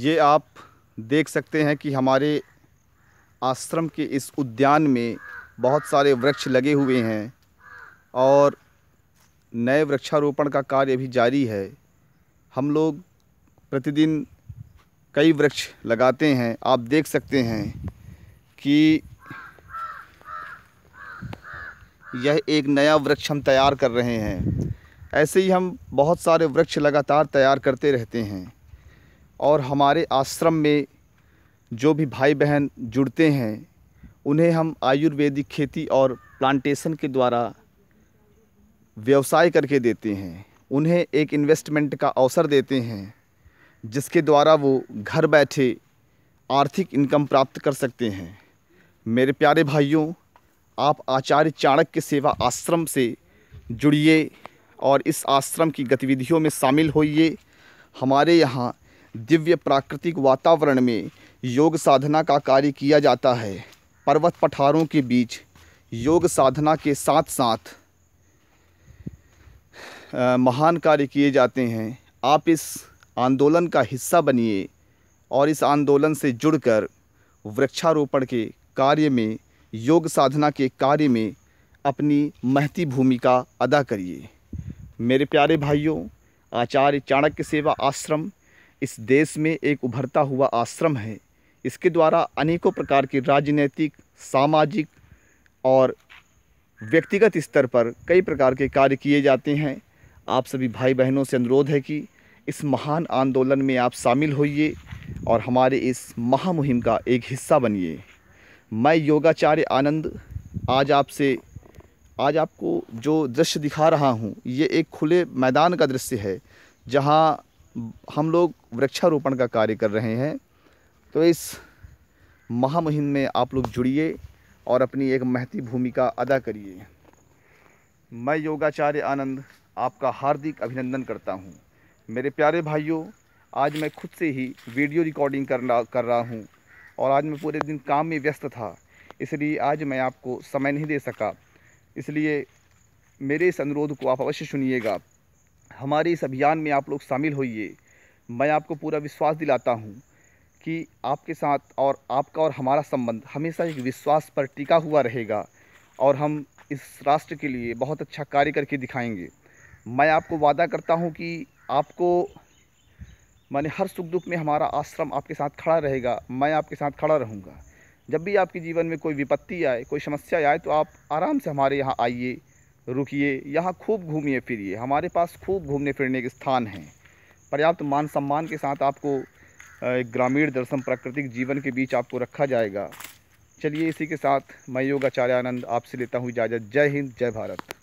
ये आप देख सकते हैं कि हमारे आश्रम के इस उद्यान में बहुत सारे वृक्ष लगे हुए हैं और नए वृक्षारोपण का कार्य भी जारी है हम लोग प्रतिदिन कई वृक्ष लगाते हैं आप देख सकते हैं कि यह एक नया वृक्ष हम तैयार कर रहे हैं ऐसे ही हम बहुत सारे वृक्ष लगातार तैयार करते रहते हैं और हमारे आश्रम में जो भी भाई बहन जुड़ते हैं उन्हें हम आयुर्वेदिक खेती और प्लांटेशन के द्वारा व्यवसाय करके देते हैं उन्हें एक इन्वेस्टमेंट का अवसर देते हैं जिसके द्वारा वो घर बैठे आर्थिक इनकम प्राप्त कर सकते हैं मेरे प्यारे भाइयों आप आचार्य चाणक्य सेवा आश्रम से जुड़िए और इस आश्रम की गतिविधियों में शामिल होइए हमारे यहाँ दिव्य प्राकृतिक वातावरण में योग साधना का कार्य किया जाता है पर्वत पठारों के बीच योग साधना के साथ साथ महान कार्य किए जाते हैं आप इस आंदोलन का हिस्सा बनिए और इस आंदोलन से जुड़कर वृक्षारोपण के कार्य में योग साधना के कार्य में अपनी महती भूमिका अदा करिए मेरे प्यारे भाइयों आचार्य चाणक्य सेवा आश्रम इस देश में एक उभरता हुआ आश्रम है इसके द्वारा अनेकों प्रकार की राजनीतिक सामाजिक और व्यक्तिगत स्तर पर कई प्रकार के कार्य किए जाते हैं आप सभी भाई बहनों से अनुरोध है कि इस महान आंदोलन में आप शामिल होइए और हमारे इस महामुहिम का एक हिस्सा बनिए मैं योगाचार्य आनंद आज आपसे आज आपको जो दृश्य दिखा रहा हूँ ये एक खुले मैदान का दृश्य है जहाँ हम लोग वृक्षारोपण का कार्य कर रहे हैं तो इस महामहिम में आप लोग जुड़िए और अपनी एक महती भूमिका अदा करिए मैं योगाचार्य आनंद आपका हार्दिक अभिनंदन करता हूँ मेरे प्यारे भाइयों आज मैं खुद से ही वीडियो रिकॉर्डिंग करना कर रहा हूँ और आज मैं पूरे दिन काम में व्यस्त था इसलिए आज मैं आपको समय नहीं दे सका इसलिए मेरे इस अनुरोध को आप अवश्य सुनिएगा हमारे इस अभियान में आप लोग शामिल होइए मैं आपको पूरा विश्वास दिलाता हूँ कि आपके साथ और आपका और हमारा संबंध हमेशा एक विश्वास पर टिका हुआ रहेगा और हम इस राष्ट्र के लिए बहुत अच्छा कार्य करके दिखाएंगे मैं आपको वादा करता हूँ कि आपको मैंने हर सुख दुख में हमारा आश्रम आपके साथ खड़ा रहेगा मैं आपके साथ खड़ा रहूँगा जब भी आपके जीवन में कोई विपत्ति आए कोई समस्या आए तो आप आराम से हमारे यहाँ आइए रुकिए यहाँ खूब घूमिए फिरिए हमारे पास खूब घूमने फिरने के स्थान हैं पर्याप्त मान सम्मान के साथ आपको ग्रामीण दर्शन प्राकृतिक जीवन के बीच आपको रखा जाएगा चलिए इसी के साथ मैं योगाचार्य आनंद आपसे लेता हूँ इजाज़त जय हिंद जय भारत